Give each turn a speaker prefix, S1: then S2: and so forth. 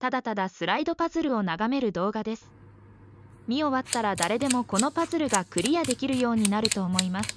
S1: ただただスライドパズルを眺める動画です。見終わったら誰でもこのパズルがクリアできるようになると思います。